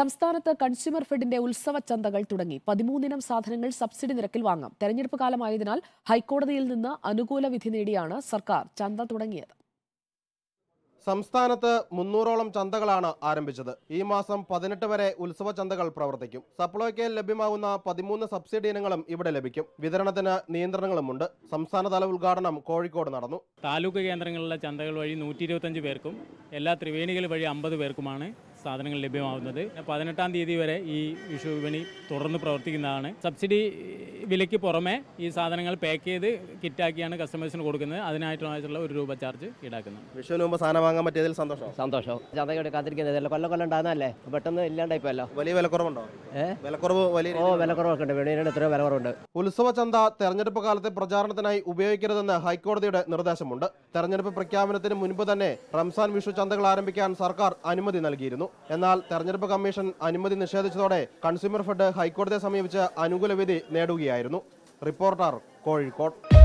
സംസ്ഥാനത്ത് കൺസ്യൂമർ ഫെഡിന്റെ ഉത്സവ ചന്തകൾ തുടങ്ങി പതിമൂന്നിനം സാധനങ്ങൾ സബ്സിഡി നിരക്കിൽ വാങ്ങാം തെരഞ്ഞെടുപ്പ് കാലമായതിനാൽ ഹൈക്കോടതിയിൽ നിന്ന് അനുകൂല വിധി നേടിയാണ് സർക്കാർ ചന്ത തുടങ്ങിയത് സംസ്ഥാനത്ത് മുന്നൂറോളം ചന്തകളാണ് ആരംഭിച്ചത് ഈ മാസം പതിനെട്ട് വരെ ഉത്സവ ചന്തകൾ പ്രവർത്തിക്കും സപ്ലൈക്കയിൽ ലഭ്യമാകുന്ന പതിമൂന്ന് സബ്സിഡി ഇനങ്ങളും ഇവിടെ ലഭിക്കും വിതരണത്തിന് നിയന്ത്രണങ്ങളുമുണ്ട് സംസ്ഥാനതല ഉദ്ഘാടനം കോഴിക്കോട് നടന്നു താലൂക്ക് കേന്ദ്രങ്ങളിലെ ചന്തകൾ വഴി നൂറ്റി പേർക്കും എല്ലാ ത്രിവേണികൾ വഴി അമ്പത് പേർക്കുമാണ് സാധനങ്ങൾ ലഭ്യമാവുന്നത് പതിനെട്ടാം തീയതി വരെ ഈ വിഷു വിപണി തുടർന്ന് പ്രവർത്തിക്കുന്നതാണ് സബ്സിഡി വിലയ്ക്ക് പുറമെ ഈ സാധനങ്ങൾ പാക്ക് ചെയ്ത് കിറ്റാക്കിയാണ് കസ്റ്റമേഴ്സിന് കൊടുക്കുന്നത് അതിനായിട്ടുള്ള ഒരു രൂപ ചാർജ് ഈടാക്കുന്നത് വിഷുവിന് മുമ്പ് സാധനം വാങ്ങാൻ പറ്റിയതിൽ സന്തോഷം സന്തോഷം ചതയോടെ കാത്തിരിക്കുന്നത് കൊല്ലം കൊല്ലം ഉണ്ടാകുന്നല്ലേ പെട്ടെന്ന് ഇല്ലാണ്ടായിപ്പോ വലിയ വിലക്കുറവുണ്ടോ വിലക്കുറവ് വലിയ ഓ വിലക്കുറവൊക്കെ ഉണ്ട് വെളിയിലെ എത്ര വിലക്കുറവുണ്ട് ഉത്സവ ചന്ത തെരഞ്ഞെടുപ്പ് കാലത്തെ പ്രചാരണത്തിനായി ഉപയോഗിക്കരുതെന്ന് ഹൈക്കോടതിയുടെ നിർദ്ദേശമുണ്ട് തെരഞ്ഞെടുപ്പ് പ്രഖ്യാപനത്തിന് മുൻപ് തന്നെ റംസാൻ വിഷു ചന്തകൾ ആരംഭിക്കാൻ സർക്കാർ അനുമതി നൽകിയിരുന്നു എന്നാൽ തെരഞ്ഞെടുപ്പ് കമ്മീഷൻ അനുമതി നിഷേധിച്ചതോടെ കൺസ്യൂമർ ഫെഡ് ഹൈക്കോടതിയെ സമീപിച്ച് അനുകൂല വിധി നേടുകയായിരുന്നു ആയിരുന്നു റിപ്പോർട്ടർ കോഴിക്കോട്